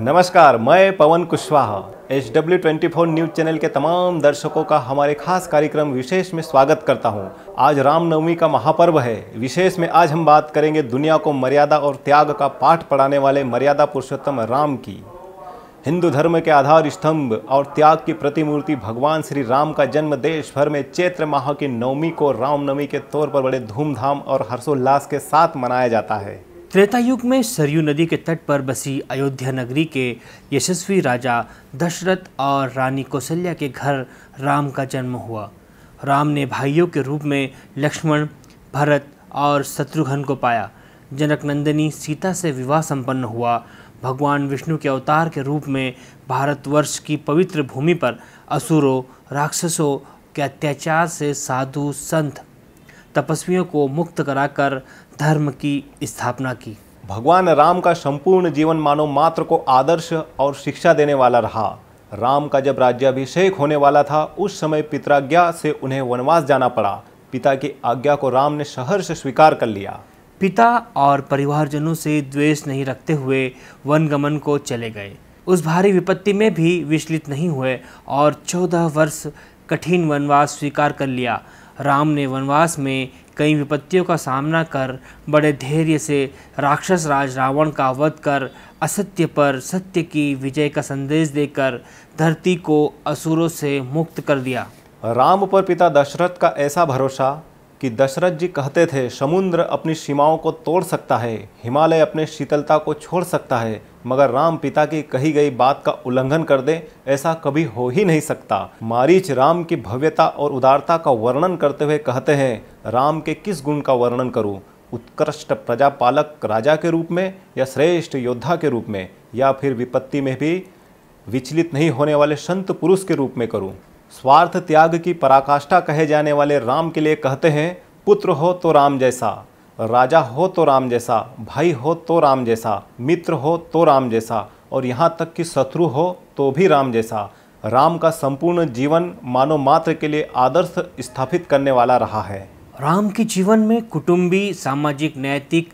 नमस्कार मैं Pawan Kushwaha H W twenty four news channel के तमाम दर्शकों का हमारे खास कार्यक्रम विशेष में स्वागत करता हूं। आज रामनवमी का महापर्व है विशेष में आज हम बात करेंगे दुनिया को मर्यादा और त्याग का पाठ पढ़ाने वाले मर्यादा पुरुषोत्तम राम की हिंदू धर्म के आधार स्तंभ और त्याग की प्रतिमूर्ति भगवान श्री राम का जन्म देश भर में चैत्र माह की नवमी को रामनवमी के तौर पर बड़े धूमधाम और हर्षोल्लास के साथ मनाया जाता है त्रेता युग में सरयू नदी के तट पर बसी अयोध्या नगरी के यशस्वी राजा दशरथ और रानी कौशल्या के घर राम का जन्म हुआ राम ने भाइयों के रूप में लक्ष्मण भरत और शत्रुघ्न को पाया जनक नंदिनी सीता से विवाह संपन्न हुआ भगवान विष्णु के अवतार के रूप में भारतवर्ष की पवित्र भूमि पर असुरों राक्षसों के अत्याचार से साधु संत तपस्वियों को मुक्त कराकर धर्म की स्थापना की भगवान राम का संपूर्ण जीवन मानव मात्र को आदर्श और शिक्षा देने वाला रहा राम का जब राज्याभिषेक होने वाला था उस समय पितराज्ञा से उन्हें वनवास जाना पड़ा पिता की आज्ञा को राम ने शहर से स्वीकार कर लिया पिता और परिवारजनों से द्वेष नहीं रखते हुए वनगमन को चले गए उस भारी विपत्ति में भी विचलित नहीं हुए और चौदह वर्ष कठिन वनवास स्वीकार कर लिया राम ने वनवास में कई विपत्तियों का सामना कर बड़े धैर्य से राक्षस राज रावण का वध कर असत्य पर सत्य की विजय का संदेश देकर धरती को असुरों से मुक्त कर दिया राम पर पिता दशरथ का ऐसा भरोसा कि दशरथ जी कहते थे समुद्र अपनी सीमाओं को तोड़ सकता है हिमालय अपने शीतलता को छोड़ सकता है मगर राम पिता की कही गई बात का उल्लंघन कर दे ऐसा कभी हो ही नहीं सकता मारीच राम की भव्यता और उदारता का वर्णन करते हुए कहते हैं राम के किस गुण का वर्णन करूं उत्कृष्ट प्रजापालक राजा के रूप में या श्रेष्ठ योद्धा के रूप में या फिर विपत्ति में भी विचलित नहीं होने वाले संत पुरुष के रूप में करूँ स्वार्थ त्याग की पराकाष्ठा कहे जाने वाले राम के लिए कहते हैं पुत्र हो तो राम जैसा राजा हो तो राम जैसा भाई हो तो राम जैसा मित्र हो तो राम जैसा और यहाँ तक कि शत्रु हो तो भी राम जैसा राम का संपूर्ण जीवन मानव मात्र के लिए आदर्श स्थापित करने वाला रहा है राम के जीवन में कुटुंबी सामाजिक नैतिक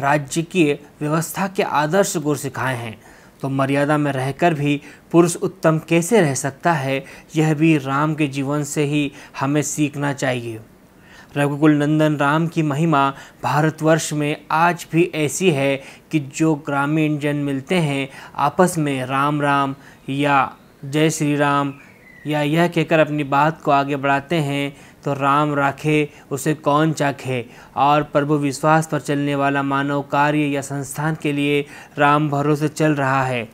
राज्य की व्यवस्था के आदर्श गुर सिखाए हैं तो मर्यादा में रहकर भी पुरुष उत्तम कैसे रह सकता है यह भी राम के जीवन से ही हमें सीखना चाहिए रघुकुल नंदन राम की महिमा भारतवर्ष में आज भी ऐसी है कि जो ग्रामीण जन मिलते हैं आपस में राम राम या जय श्री राम या यह कहकर अपनी बात को आगे बढ़ाते हैं तो राम राखे उसे कौन चाखे और प्रभु विश्वास पर चलने वाला मानव कार्य या संस्थान के लिए राम भरोसे चल रहा है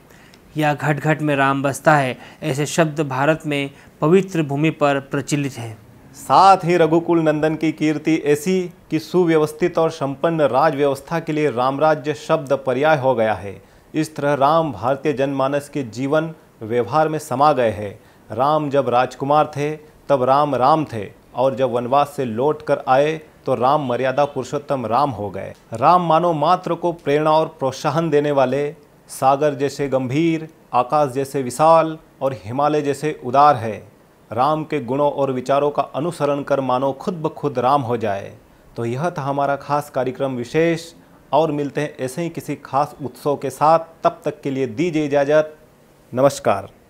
या घट घट में राम बसता है ऐसे शब्द भारत में पवित्र भूमि पर प्रचलित हैं साथ ही रघुकुल नंदन की कीर्ति ऐसी कि सुव्यवस्थित और संपन्न राज व्यवस्था के लिए रामराज्य शब्द पर्याय हो गया है इस तरह राम भारतीय जनमानस के जीवन व्यवहार में समा गए हैं राम जब राजकुमार थे तब राम राम थे और जब वनवास से लौट कर आए तो राम मर्यादा पुरुषोत्तम राम हो गए राम मानव मात्र को प्रेरणा और प्रोत्साहन देने वाले सागर जैसे गंभीर आकाश जैसे विशाल और हिमालय जैसे उदार है राम के गुणों और विचारों का अनुसरण कर मानो खुद ब खुद राम हो जाए तो यह था हमारा खास कार्यक्रम विशेष और मिलते हैं ऐसे ही किसी खास उत्सव के साथ तब तक के लिए दीजिए इजाज़त नमस्कार